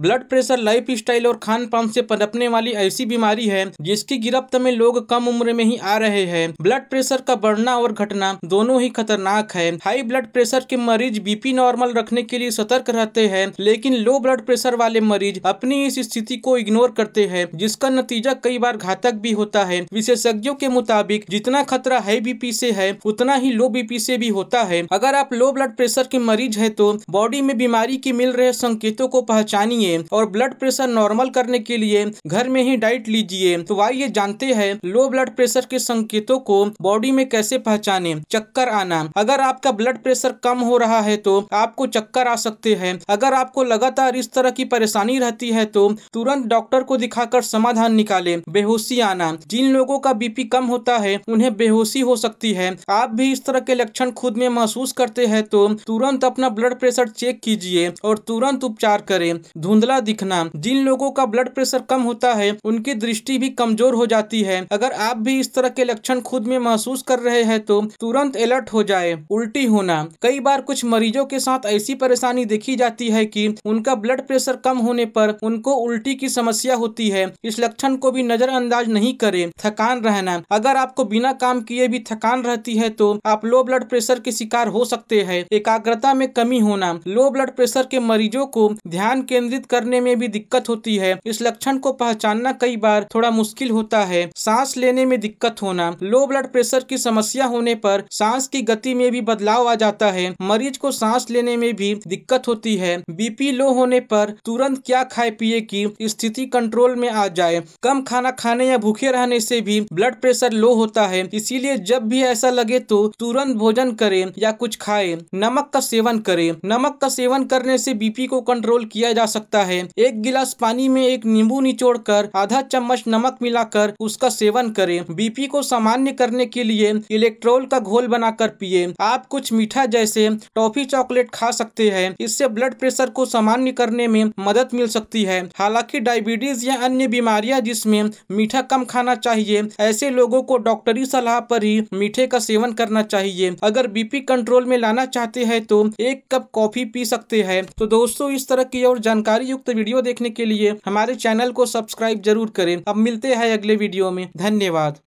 blood pressure life style और खान पान से पनपने वाली ऐसी बीमारी है जिसकी गिरफ्त में लोग कम उम्र में ही आ रहे हैं ब्लड प्रेशर का बढ़ना और घटना दोनों ही खतरनाक है हाई ब्लड प्रेशर के मरीज बीपी नॉर्मल रखने के लिए सतर्क रहते हैं लेकिन लो ब्लड प्रेशर वाले मरीज अपनी इस स्थिति को इग्नोर करते हैं जिसका नतीजा कई बार घातक भी होता है विशेषज्ञों के मुताबिक जितना खतरा हाई बीपी से है उतना ही लो बीपी से भी होता है अगर आप लो ब्लड प्रेशर के मरीज है तो बॉडी में बीमारी के मिल रहे संकेतों को पहचानिए पीए और ब्लड प्रेशर नॉर्मल करने के लिए घर में ही डाइट लीजिए तो आइए जानते हैं लो ब्लड प्रेशर के संकेतों को बॉडी में कैसे पहचाने चक्कर आना अगर आपका ब्लड प्रेशर कम हो रहा है तो आपको चक्कर आ सकते हैं अगर आपको लगातार इस तरह की परेशानी रहती है तो तुरंत डॉक्टर को दिखाकर समाधान निकाले बेहोशी आना जिन लोगों का बीपी कम होता है उन्हें बेहोशी हो सकती है आप भी इस तरह के लक्षण खुद में महसूस करते हैं तो तुरंत अपना ब्लड प्रेशर चेक कीजिए और तुरंत उपचार करें धुन धुंधला दिखना जिन लोगों का ब्लड प्रेशर कम होता है उनकी दृष्टि भी कमजोर हो जाती है अगर आप भी इस तरह के लक्षण खुद में महसूस कर रहे हैं तो तुरंत अलर्ट हो जाए उल्टी होना कई बार कुछ मरीजों के साथ ऐसी परेशानी देखी जाती है कि उनका ब्लड प्रेशर कम होने पर उनको उल्टी की समस्या होती है इस लक्षण को भी नजरअंदाज नहीं करें थकान रहना अगर आपको बिना काम किए भी थकान रहती है तो आप लो ब्लड प्रेशर के शिकार हो सकते हैं एकाग्रता में कमी होना लो ब्लड प्रेशर के मरीजों को ध्यान केंद्रित करने में भी दिक्कत होती है इस लक्षण को पहचानना कई बार थोड़ा मुश्किल होता है सांस लेने में दिक्कत होना लो ब्लड प्रेशर की समस्या होने पर सांस की गति में भी बदलाव आ जाता है मरीज को सांस लेने में भी दिक्कत होती है बीपी लो होने पर तुरंत क्या खाए पिए की स्थिति कंट्रोल में आ जाए कम खाना खाने या भूखे रहने से भी ब्लड प्रेशर लो होता है इसीलिए जब भी ऐसा लगे तो तुरंत भोजन करें या कुछ खाएं नमक का सेवन करें नमक का सेवन करने से बीपी को कंट्रोल किया जा सकता सकता है एक गिलास पानी में एक नींबू निचोड़ कर आधा चम्मच नमक मिलाकर उसका सेवन करें बीपी को सामान्य करने के लिए इलेक्ट्रोल का घोल बनाकर पिए आप कुछ मीठा जैसे टॉफी चॉकलेट खा सकते हैं इससे ब्लड प्रेशर को सामान्य करने में मदद मिल सकती है हालांकि डायबिटीज या अन्य बीमारियां जिसमें मीठा कम खाना चाहिए ऐसे लोगों को डॉक्टरी सलाह पर ही मीठे का सेवन करना चाहिए अगर बीपी कंट्रोल में लाना चाहते हैं तो एक कप कॉफी पी सकते हैं तो दोस्तों इस तरह की और जानकारी जानकारी युक्त वीडियो देखने के लिए हमारे चैनल को सब्सक्राइब जरूर करें अब मिलते हैं अगले वीडियो में धन्यवाद